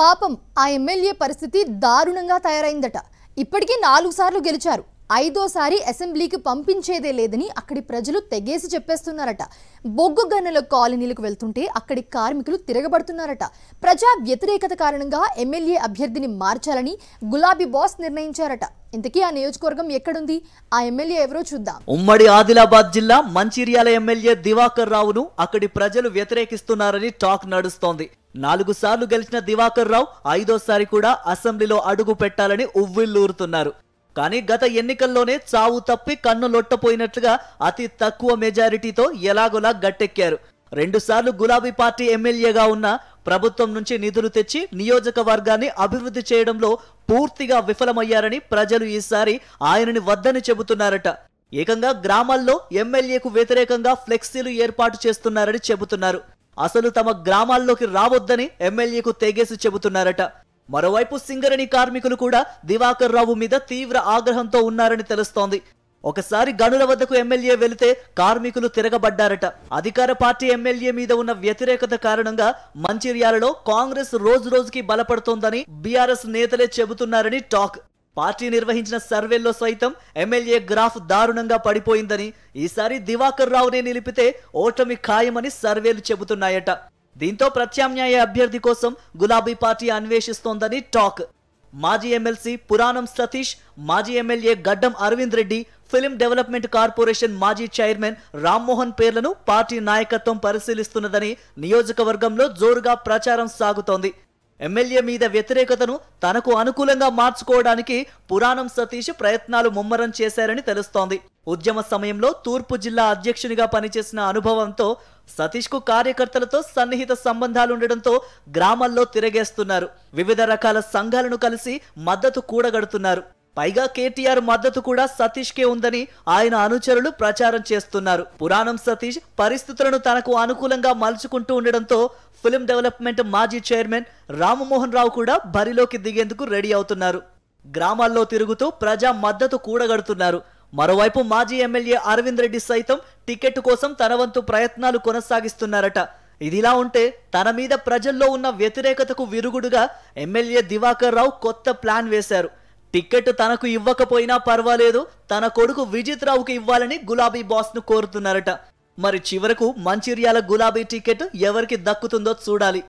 పాపం ఆ ఎమ్మెల్యే పరిస్థితి దారుణంగా తయారైందట ఇప్పటికీ నాలుగు సార్లు గెలిచారు ఐదోసారి అసెంబ్లీకి పంపించేదే లేదని అక్కడి ప్రజలు తెగేసి చెప్పేస్తున్నారట బొగ్గు గన్నుల కాలనీలకు వెళ్తుంటే అక్కడి కార్మికులు తిరగబడుతున్నారట ప్రజా వ్యతిరేకత కారణంగా ఎమ్మెల్యే అభ్యర్థిని మార్చాలని గులాబీ బాస్ నిర్ణయించారట ఇంతకీ ఆ నియోజకవర్గం ఎక్కడుంది ఆ ఎమ్మెల్యే ఎవరో చూద్దాం ఉమ్మడి ఆదిలాబాద్ జిల్లా మంచిర్యాల ఎమ్మెల్యే దివాకర్ రావును అక్కడి ప్రజలు వ్యతిరేకిస్తున్నారని టాక్ నడుస్తోంది నాలుగు సార్లు గెలిచిన దివాకర్ రావు ఐదోసారి కూడా అసెంబ్లీలో అడుగు పెట్టాలని ఉవ్విల్లూరుతున్నారు కానీ గత ఎన్నికల్లోనే చావు తప్పి కన్ను లొట్టపోయినట్లుగా అతి తక్కువ మెజారిటీతో ఎలాగోలా గట్టెక్కారు రెండుసార్లు గులాబీ పార్టీ ఎమ్మెల్యేగా ఉన్న ప్రభుత్వం నుంచి నిధులు తెచ్చి నియోజకవర్గాన్ని అభివృద్ధి చేయడంలో పూర్తిగా విఫలమయ్యారని ప్రజలు ఈసారి ఆయనని వద్దని చెబుతున్నారట ఏకంగా గ్రామాల్లో ఎమ్మెల్యేకు వ్యతిరేకంగా ఫ్లెక్సీలు ఏర్పాటు చేస్తున్నారని చెబుతున్నారు అసలు తమ గ్రామాల్లోకి రావద్దని ఎమ్మెల్యేకు తెగేసి చెబుతున్నారట మరోవైపు సింగరణి కార్మికులు కూడా దివాకర్ రావు మీద తీవ్ర ఆగ్రహంతో ఉన్నారని తెలుస్తోంది ఒకసారి గనుల వద్దకు ఎమ్మెల్యే వెళితే కార్మికులు తిరగబడ్డారట అధికార పార్టీ ఎమ్మెల్యే మీద ఉన్న వ్యతిరేకత కారణంగా మంచిర్యాలలో కాంగ్రెస్ రోజు రోజుకి బలపడుతోందని బీఆర్ఎస్ నేతలే చెబుతున్నారని టాక్ పార్టీ నిర్వహించిన సర్వేల్లో సైతం ఎమ్మెల్యే గ్రాఫ్ దారుణంగా పడిపోయిందని ఈసారి దివాకర్ రావునే నిలిపితే ఓటమి ఖాయమని సర్వేలు చెబుతున్నాయట దీంతో ప్రత్యామ్నాయ అభ్యర్థి కోసం గులాబీ పార్టీ అన్వేషిస్తోందని టాక్ మాజీ ఎమ్మెల్సీ పురాణం సతీష్ మాజీ MLA Gaddam Aravind Reddy film development corporation మాజీ చైర్మన్ రామ్మోహన్ పేర్లను పార్టీ నాయకత్వం పరిశీలిస్తున్నదని నియోజకవర్గంలో జోరుగా ప్రచారం సాగుతోంది ఎమ్మెల్యే మీద వ్యతిరేకతను తనకు అనుకూలంగా మార్చుకోవడానికి పురాణం సతీష్ ప్రయత్నాలు ముమ్మరం చేశారని తెలుస్తోంది ఉద్యమ సమయంలో తూర్పు జిల్లా అధ్యక్షునిగా పనిచేసిన అనుభవంతో సతీష్కు కార్యకర్తలతో సన్నిహిత సంబంధాలు ఉండడంతో గ్రామాల్లో తిరగేస్తున్నారు వివిధ రకాల సంఘాలను కలిసి మద్దతు కూడగడుతున్నారు పైగా కేటీఆర్ మద్దతు కూడా సతీష్కే ఉందని ఆయన అనుచరులు ప్రచారం చేస్తున్నారు పురాణం సతీష్ పరిస్థితులను తనకు అనుకూలంగా మలుచుకుంటూ ఉండడంతో ఫిలిం డెవలప్మెంట్ మాజీ చైర్మన్ రామ్మోహన్ రావు కూడా బరిలోకి దిగేందుకు రెడీ అవుతున్నారు గ్రామాల్లో తిరుగుతూ ప్రజా మద్దతు కూడగడుతున్నారు మరోవైపు మాజీ ఎమ్మెల్యే అరవింద్ రెడ్డి సైతం టికెట్ కోసం తన వంతు ప్రయత్నాలు కొనసాగిస్తున్నారట ఇదిలా ఉంటే తన మీద ప్రజల్లో ఉన్న వ్యతిరేకతకు విరుగుడుగా ఎమ్మెల్యే దివాకర్ రావు కొత్త ప్లాన్ వేశారు టికెట్ తనకు ఇవ్వకపోయినా పర్వాలేదు తన కొడుకు విజిత్ రావుకి ఇవ్వాలని గులాబీ బాస్ను కోరుతున్నారట మరి చివరకు మంచిర్యాల గులాబీ టికెట్ ఎవరికి దక్కుతుందో చూడాలి